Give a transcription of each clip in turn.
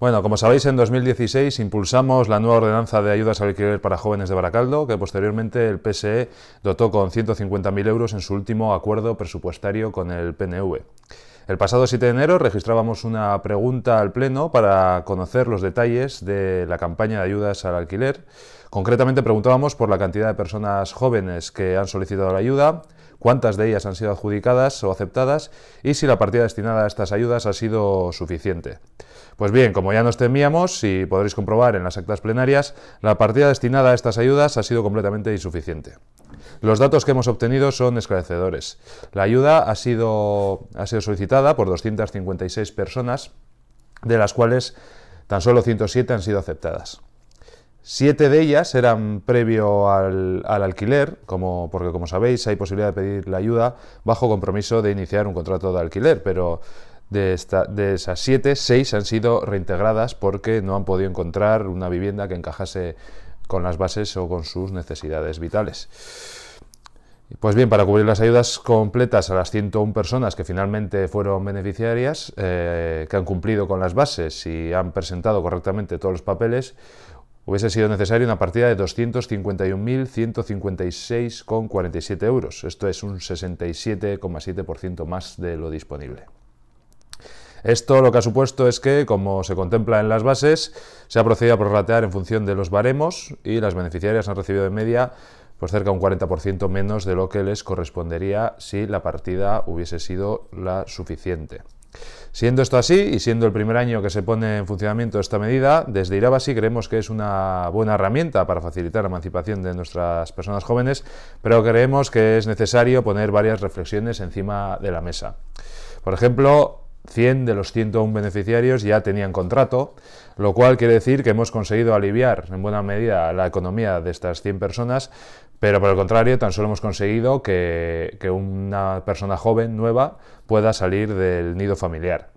Bueno, como sabéis, en 2016 impulsamos la nueva ordenanza de ayudas al alquiler para jóvenes de Baracaldo, que posteriormente el PSE dotó con 150.000 euros en su último acuerdo presupuestario con el PNV. El pasado 7 de enero registrábamos una pregunta al Pleno para conocer los detalles de la campaña de ayudas al alquiler Concretamente preguntábamos por la cantidad de personas jóvenes que han solicitado la ayuda, cuántas de ellas han sido adjudicadas o aceptadas y si la partida destinada a estas ayudas ha sido suficiente. Pues bien, como ya nos temíamos y podréis comprobar en las actas plenarias, la partida destinada a estas ayudas ha sido completamente insuficiente. Los datos que hemos obtenido son esclarecedores. La ayuda ha sido, ha sido solicitada por 256 personas, de las cuales tan solo 107 han sido aceptadas. Siete de ellas eran previo al, alquiler, como, porque como sabéis hay posibilidad de pedir la ayuda bajo compromiso de iniciar un contrato de alquiler, pero de, de esas siete, seis han sido reintegradas porque no han podido encontrar una vivienda que encajase con las bases o con sus necesidades vitales. Pues bien, para cubrir las ayudas completas a las 101 personas que finalmente fueron beneficiarias, eh, que han cumplido con las bases y han presentado correctamente todos los papeles, hubiese sido necesaria una partida de 251.156,47 euros. Esto es un 67,7% más de lo disponible. Esto lo que ha supuesto es que, como se contempla en las bases, se ha procedido a prorratear en función de los baremos y las beneficiarias han recibido pues, de media por cerca un 40% menos de lo que les correspondería si la partida hubiese sido la suficiente. Siendo esto así, y siendo el primer año que se pone en funcionamiento esta medida, desde Irabasi creemos que es una buena herramienta para facilitar la emancipación de nuestras personas jóvenes, pero creemos que es necesario poner varias reflexiones encima de la mesa. Por ejemplo, 100 de los 101 beneficiarios ya tenían contrato, lo cual quiere decir que hemos conseguido aliviar en buena medida la economía de estas 100 personas, pero por el contrario, tan solo hemos conseguido que, una persona joven, nueva, pueda salir del nido familiar.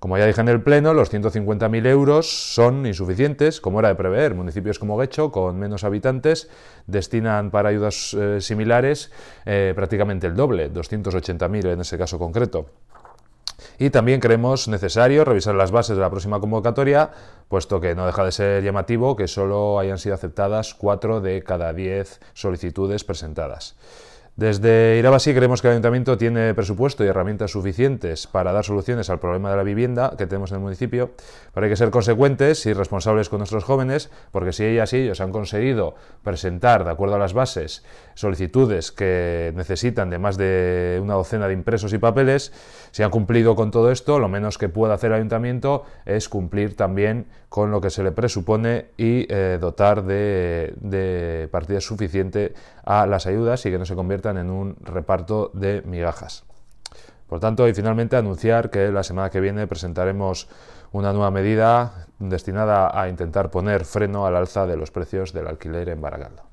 Como ya dije en el Pleno, los 150.000 euros son insuficientes, como era de prever. Municipios como Guecho, con menos habitantes, destinan para ayudas eh, similares eh, prácticamente el doble, 280.000 en ese caso concreto. Y también creemos necesario revisar las bases de la próxima convocatoria, puesto que no deja de ser llamativo que solo hayan sido aceptadas 4 de cada 10 solicitudes presentadas. Desde Irabasí creemos que el Ayuntamiento tiene presupuesto y herramientas suficientes para dar soluciones al problema de la vivienda que tenemos en el municipio, pero hay que ser consecuentes y responsables con nuestros jóvenes, porque si ellas y ellos han conseguido presentar, de acuerdo a las bases, solicitudes que necesitan de más de una docena de impresos y papeles, si han cumplido con todo esto, lo menos que puede hacer el Ayuntamiento es cumplir también con lo que se le presupone y eh, dotar de, de partida suficiente a las ayudas y que no se convierta en un reparto de migajas. Por tanto, y finalmente anunciar que la semana que viene presentaremos una nueva medida destinada a intentar poner freno al alza de los precios del alquiler en